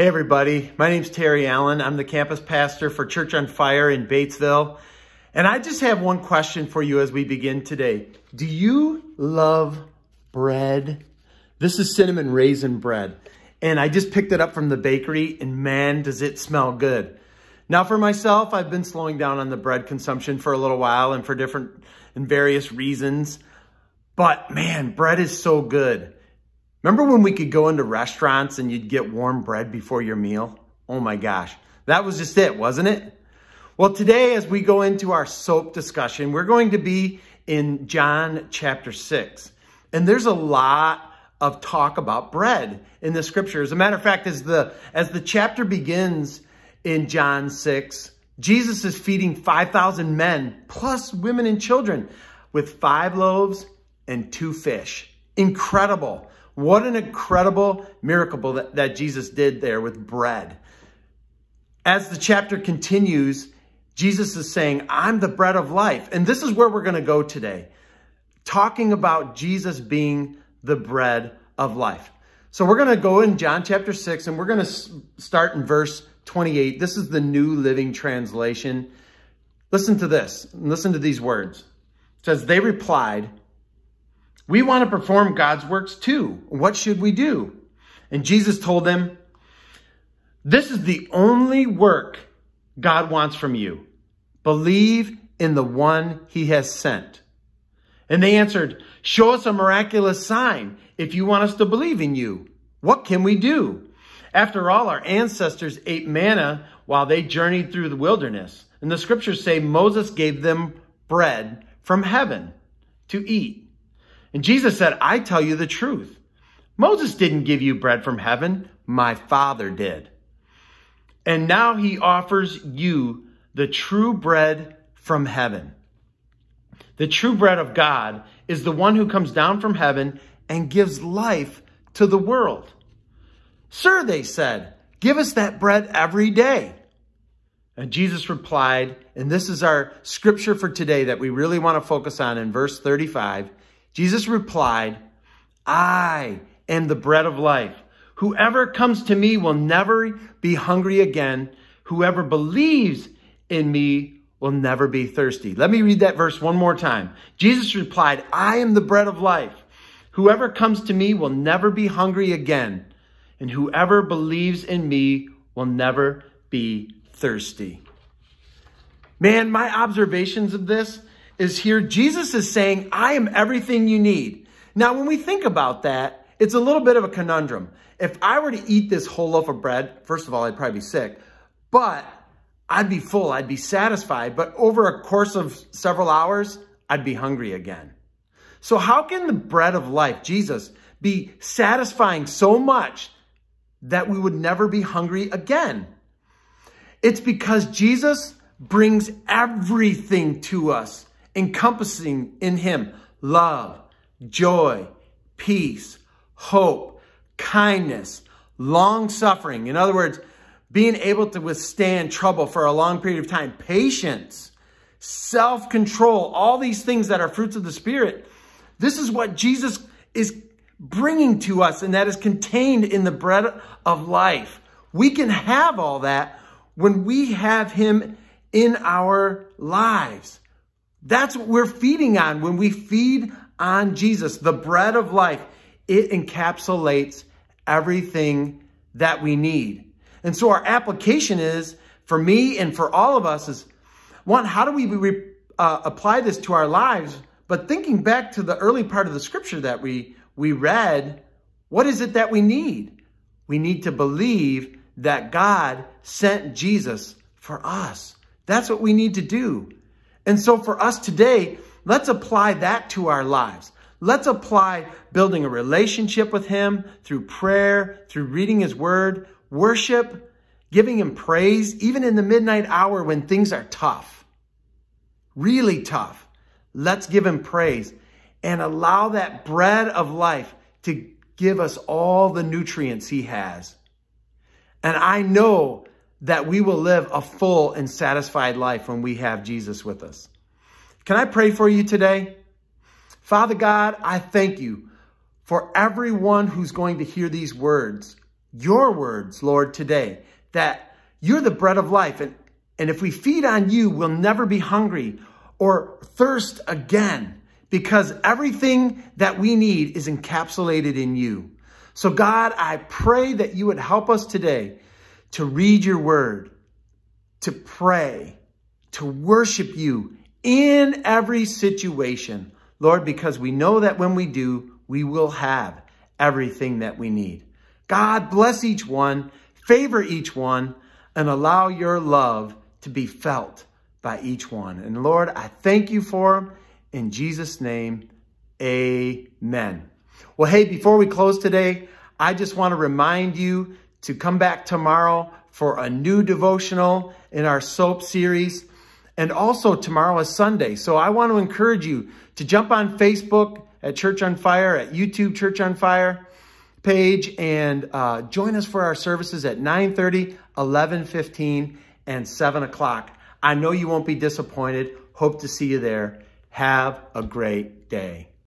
Hey everybody, my name is Terry Allen. I'm the campus pastor for Church on Fire in Batesville. And I just have one question for you as we begin today. Do you love bread? This is cinnamon raisin bread. And I just picked it up from the bakery and man, does it smell good. Now for myself, I've been slowing down on the bread consumption for a little while and for different and various reasons. But man, bread is so good. Remember when we could go into restaurants and you'd get warm bread before your meal? Oh my gosh, that was just it, wasn't it? Well, today, as we go into our soap discussion, we're going to be in John chapter 6. And there's a lot of talk about bread in the scripture. As a matter of fact, as the, as the chapter begins in John 6, Jesus is feeding 5,000 men, plus women and children, with five loaves and two fish. Incredible. What an incredible miracle that, that Jesus did there with bread. As the chapter continues, Jesus is saying, I'm the bread of life. And this is where we're going to go today, talking about Jesus being the bread of life. So we're going to go in John chapter 6, and we're going to start in verse 28. This is the New Living Translation. Listen to this. Listen to these words. It says, They replied, we want to perform God's works too. What should we do? And Jesus told them, This is the only work God wants from you. Believe in the one he has sent. And they answered, Show us a miraculous sign if you want us to believe in you. What can we do? After all, our ancestors ate manna while they journeyed through the wilderness. And the scriptures say Moses gave them bread from heaven to eat. And Jesus said, I tell you the truth. Moses didn't give you bread from heaven, my Father did. And now he offers you the true bread from heaven. The true bread of God is the one who comes down from heaven and gives life to the world. Sir, they said, give us that bread every day. And Jesus replied, and this is our scripture for today that we really want to focus on in verse 35. Jesus replied, I am the bread of life. Whoever comes to me will never be hungry again. Whoever believes in me will never be thirsty. Let me read that verse one more time. Jesus replied, I am the bread of life. Whoever comes to me will never be hungry again, and whoever believes in me will never be thirsty. Man, my observations of this is here. Jesus is saying, I am everything you need. Now, when we think about that, it's a little bit of a conundrum. If I were to eat this whole loaf of bread, first of all, I'd probably be sick, but I'd be full, I'd be satisfied, but over a course of several hours, I'd be hungry again. So how can the bread of life, Jesus, be satisfying so much that we would never be hungry again? It's because Jesus brings everything to us encompassing in him love, joy, peace, hope, kindness, long suffering. In other words, being able to withstand trouble for a long period of time, patience, self control, all these things that are fruits of the Spirit. This is what Jesus is bringing to us, and that is contained in the bread of life. We can have all that when we have Him in our lives. That's what we're feeding on when we feed on Jesus, the bread of life. It encapsulates everything that we need. And so our application is for me and for all of us is one, how do we uh, apply this to our lives? But thinking back to the early part of the scripture that we, we read, what is it that we need? We need to believe that God sent Jesus for us. That's what we need to do. And so for us today, let's apply that to our lives. Let's apply building a relationship with him through prayer, through reading his word, worship, giving him praise, even in the midnight hour when things are tough, really tough. Let's give him praise and allow that bread of life to give us all the nutrients he has. And I know that we will live a full and satisfied life when we have Jesus with us. Can I pray for you today? Father God, I thank you for everyone who's going to hear these words, your words, Lord, today, that you're the bread of life. And, and if we feed on you, we'll never be hungry or thirst again because everything that we need is encapsulated in you. So God, I pray that you would help us today to read your word, to pray, to worship you in every situation, Lord, because we know that when we do, we will have everything that we need. God bless each one, favor each one, and allow your love to be felt by each one. And Lord, I thank you for them. In Jesus' name, amen. Well, hey, before we close today, I just want to remind you to come back tomorrow for a new devotional in our soap series. And also tomorrow is Sunday. So I want to encourage you to jump on Facebook at Church on Fire, at YouTube Church on Fire page, and uh, join us for our services at 9.30, 11.15, and 7 o'clock. I know you won't be disappointed. Hope to see you there. Have a great day.